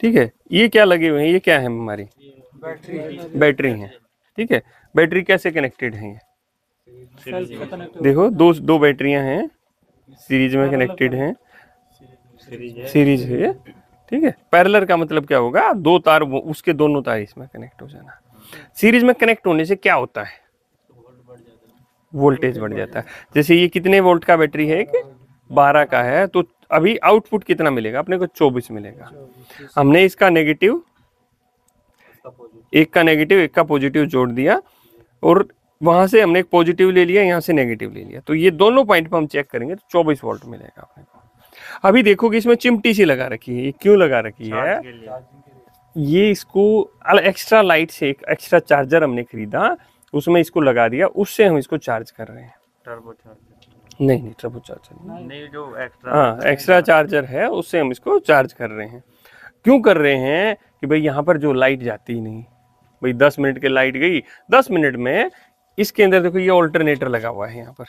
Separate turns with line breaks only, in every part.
ठीक है ये क्या लगे हुए हैं ये क्या है हमारी बैटरी बैटरी है ठीक है बैटरी कैसे कनेक्टेड है ये देखो दो दो बैटरियां हैं सीरीज में कनेक्टेड हैं सीरीज है ये ठीक है पैरलर का मतलब क्या होगा दो तार उसके दोनों तार इसमें कनेक्ट हो जाना सीरीज में कनेक्ट होने से क्या होता है वोल्टेज बढ़ जाता है जैसे ये कितने वोल्ट का बैटरी है एक बारह का है तो अभी आउटपुट कितना मिलेगा अपने को चौबीस मिलेगा हमने इसका नेगेटिव एक का नेगेटिव एक का पॉजिटिव जोड़ दिया और वहां से हमने एक पॉजिटिव ले लिया यहाँ से नेगेटिव ले लिया तो ये दोनों पॉइंट पर हम चेक करेंगे तो चौबीस वोल्ट मिलेगा अपने को अभी देखोगे इसमें चिमटी सी लगा रखी है ये क्यों लगा रखी है ये इसको एक्स्ट्रा लाइट से एक एक्स्ट्रा चार्जर हमने खरीदा उसमें इसको लगा दिया उससे हम इसको चार्ज कर रहे हैं टर्बो चार्जर नहीं नहीं ट्रबो चार्जर नहीं नहीं जो एक्स्ट्रा हाँ एक्स्ट्रा चार्जर है उससे हम इसको चार्ज कर रहे हैं क्यों कर रहे हैं कि भाई यहाँ पर जो लाइट जाती ही नहीं भाई दस मिनट के लाइट गई दस मिनट में इसके अंदर देखो ये ऑल्टरनेटर लगा हुआ है यहाँ पर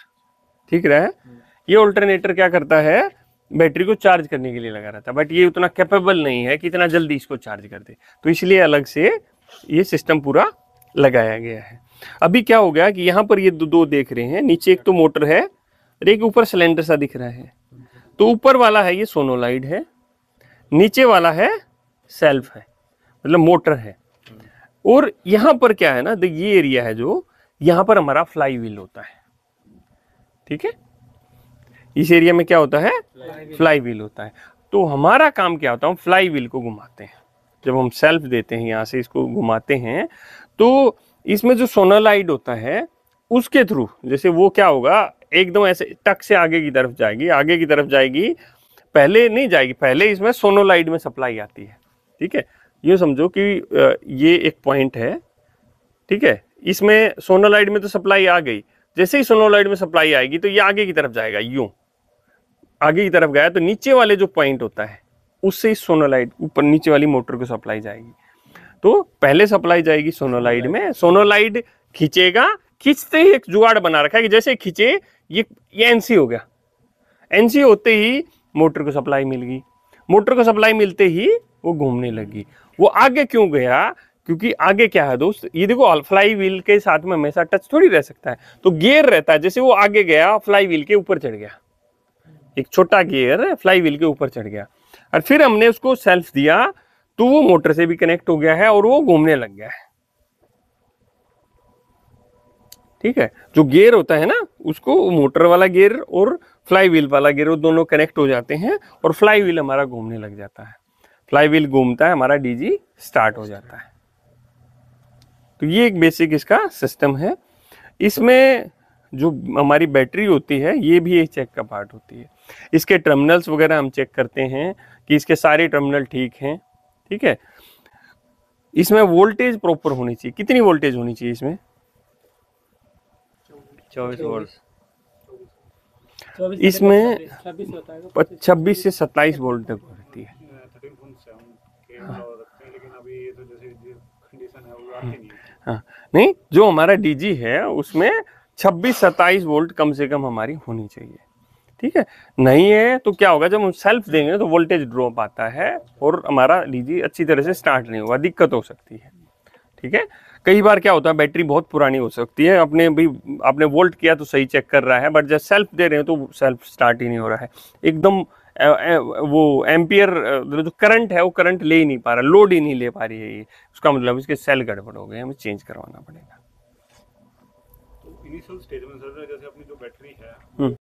ठीक रहा हम्म। ये ऑल्टरनेटर क्या करता है बैटरी को चार्ज करने के लिए लगा रहता है बट ये उतना कैपेबल नहीं है कि इतना जल्दी इसको चार्ज कर दे तो इसलिए अलग से ये सिस्टम पूरा लगाया गया है अभी क्या हो गया कि यहाँ पर ये दो देख रहे हैं नीचे एक तो मोटर है और एक ऊपर सिलेंडर सा दिख रहा है तो ऊपर वाला है ये सोनोलाइड है नीचे वाला है सेल्फ है मतलब मोटर है और यहां पर क्या है ना ये एरिया है जो यहां पर हमारा फ्लाई व्हील होता है ठीक है इस एरिया में क्या होता है फ्लाई व्हील होता है तो हमारा काम क्या होता है हम फ्लाई व्हील को घुमाते हैं जब हम सेल्फ देते हैं यहां से इसको घुमाते हैं तो इसमें जो सोनालाइड होता है उसके थ्रू जैसे वो क्या होगा एकदम ऐसे टक से आगे की तरफ जाएगी आगे की तरफ जाएगी पहले नहीं जाएगी पहले इसमें सोनोलाइड में सप्लाई आती है ठीक है ये समझो कि ये एक पॉइंट है ठीक है इसमें सोनोलाइड में तो सप्लाई आ गई जैसे ही सोनोलाइड में सप्लाई आएगी तो ये आगे की तरफ जाएगा यूं आगे की तरफ गया तो नीचे वाले जो पॉइंट होता है उससे ही सोनोलाइड ऊपर नीचे वाली मोटर को सप्लाई जाएगी तो पहले सप्लाई जाएगी सोनोलाइड में सोनोलाइड खींचेगा खींचते ही एक जुगाड़ बना रखा है कि जैसे खींचे ये ये एनसी हो गया एनसी होते ही मोटर को सप्लाई मिल गई मोटर को सप्लाई मिलते ही वो घूमने लगी वो आगे क्यों गया क्योंकि आगे क्या है दोस्त ये देखो फ्लाई व्हील के साथ में हमेशा टच थोड़ी रह सकता है तो गियर रहता है जैसे वो आगे गया फ्लाई व्हील के ऊपर चढ़ गया एक छोटा गियर फ्लाई व्हील के ऊपर चढ़ गया और फिर हमने उसको सेल्फ दिया तो वो मोटर से भी कनेक्ट हो गया है और वो घूमने लग गया है ठीक है जो गियर होता है ना उसको मोटर वाला गियर और फ्लाई व्हील वाला गियर वो दोनों कनेक्ट हो जाते हैं और फ्लाई व्हील हमारा घूमने लग जाता है फ्लाई व्हील घूमता है हमारा डीजी स्टार्ट हो जाता है तो ये एक बेसिक इसका सिस्टम है इसमें जो हमारी बैटरी होती है ये भी एक चेक का पार्ट होती है इसके टर्मिनल्स वगैरह हम चेक करते हैं कि इसके सारे टर्मिनल ठीक हैं ठीक है इसमें वोल्टेज प्रॉपर होनी चाहिए कितनी वोल्टेज होनी चाहिए इसमें चौबीस वोल्ट इसमें छब्बीस से सत्ताईस वोल्ट तक रहती हाँ, हाँ। तो हाँ, है हाँ नहीं जो हमारा डीजी है उसमें छब्बीस सत्ताईस वोल्ट कम से कम हमारी होनी चाहिए ठीक है नहीं है तो क्या होगा जब हम सेल्फ देंगे तो वोल्टेज ड्रॉप आता है और हमारा डीजी अच्छी तरह से स्टार्ट नहीं होगा दिक्कत हो सकती है ठीक है कई बार क्या होता है बैटरी बहुत पुरानी हो सकती है अपने भी आपने वोल्ट किया तो सही चेक कर रहा है बट जब सेल्फ दे रहे हो तो सेल्फ स्टार्ट ही नहीं हो रहा है एकदम वो एम्पियर मतलब जो करंट है वो करंट ले ही नहीं पा रहा लोड ही नहीं ले पा रही है ये उसका मतलब इसके सेल गड़बड़ हो गए हमें चेंज करवाना पड़ेगा इनिशियल स्टेज में सर जैसे अपनी जो बैटरी है हम्म।